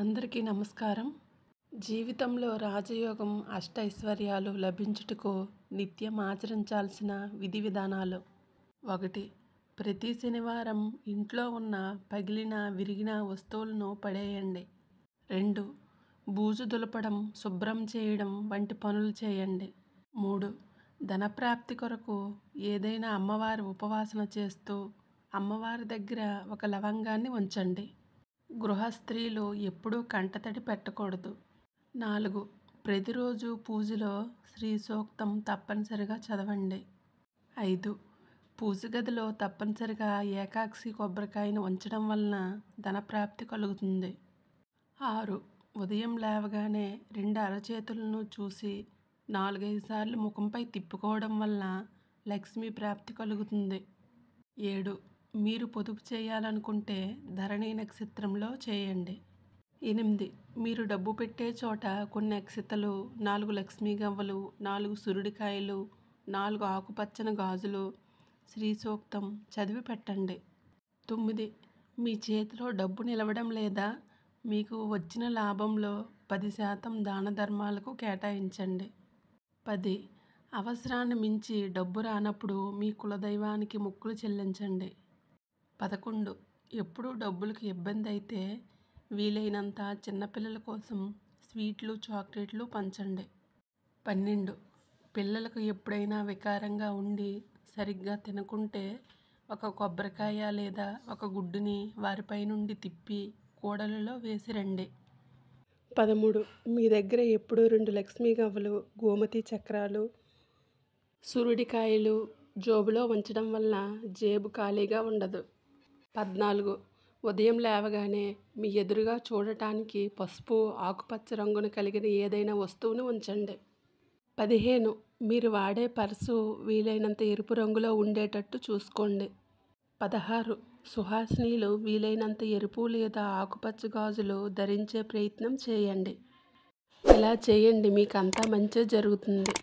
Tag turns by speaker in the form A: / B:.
A: అందరికీ నమస్కారం జీవితంలో రాజయోగం అష్టైశ్వర్యాలు లభించుటకు నిత్యం ఆచరించాల్సిన విధి విధానాలు ఒకటి ప్రతి శనివారం ఇంట్లో ఉన్న పగిలిన విరిగిన వస్తువులను పడేయండి రెండు బూజు దులపడం శుభ్రం చేయడం వంటి పనులు చేయండి మూడు ధనప్రాప్తి కొరకు ఏదైనా అమ్మవారి ఉపవాసన చేస్తూ అమ్మవారి దగ్గర ఒక లవంగాన్ని ఉంచండి గృహస్త్రీలు ఎప్పుడూ కంటతడి పెట్టకూడదు నాలుగు ప్రతిరోజు పూజలో శ్రీ సూక్తం తప్పనిసరిగా చదవండి ఐదు పూజ గదిలో తప్పనిసరిగా ఏకాక్షి కొబ్బరికాయను ఉంచడం వలన ధనప్రాప్తి కలుగుతుంది ఆరు ఉదయం లేవగానే రెండు అరచేతులను చూసి నాలుగైదు సార్లు ముఖంపై తిప్పుకోవడం వలన లక్ష్మీ ప్రాప్తి కలుగుతుంది ఏడు మీరు పొదుపు చేయాలనుకుంటే ధరణి నక్షత్రంలో చేయండి ఎనిమిది మీరు డబ్బు పెట్టే చోట కొన్ని అక్షతలు నాలుగు లక్ష్మీ గవ్వలు నాలుగు సురుడికాయలు నాలుగు ఆకుపచ్చని గాజులు శ్రీ సూక్తం చదివి పెట్టండి తొమ్మిది మీ చేతిలో డబ్బు నిలవడం లేదా మీకు వచ్చిన లాభంలో పది శాతం దాన ధర్మాలకు కేటాయించండి పది అవసరాన్ని మించి డబ్బు రానప్పుడు మీ కులదైవానికి మొక్కులు చెల్లించండి పదకొండు ఎప్పుడూ డబ్బులకి ఇబ్బంది అయితే వీలైనంత చిన్నపిల్లల కోసం స్వీట్లు చాక్లెట్లు పంచండి పన్నెండు పిల్లలకు ఎప్పుడైనా వికారంగా ఉండి సరిగ్గా తినకుంటే ఒక కొబ్బరికాయ లేదా ఒక గుడ్డుని వారిపై నుండి తిప్పి కూడలలో వేసిరండి పదమూడు మీ దగ్గర ఎప్పుడూ రెండు లక్ష్మీ గవ్వలు గోమతి చక్రాలు సురుడికాయలు జోబులో ఉంచడం వల్ల జేబు ఖాళీగా ఉండదు పద్నాలుగు ఉదయం లేవగానే మీ ఎదురుగా చూడటానికి పసుపు ఆకుపచ్చ రంగును కలిగిన ఏదైనా వస్తువును ఉంచండి పదిహేను మీరు వాడే పర్సు వీలైనంత ఎరుపు రంగులో ఉండేటట్టు చూసుకోండి పదహారు సుహాసినీలు వీలైనంత ఎరుపు లేదా ఆకుపచ్చ గాజులు ధరించే ప్రయత్నం చేయండి ఇలా చేయండి మీకంతా మంచి జరుగుతుంది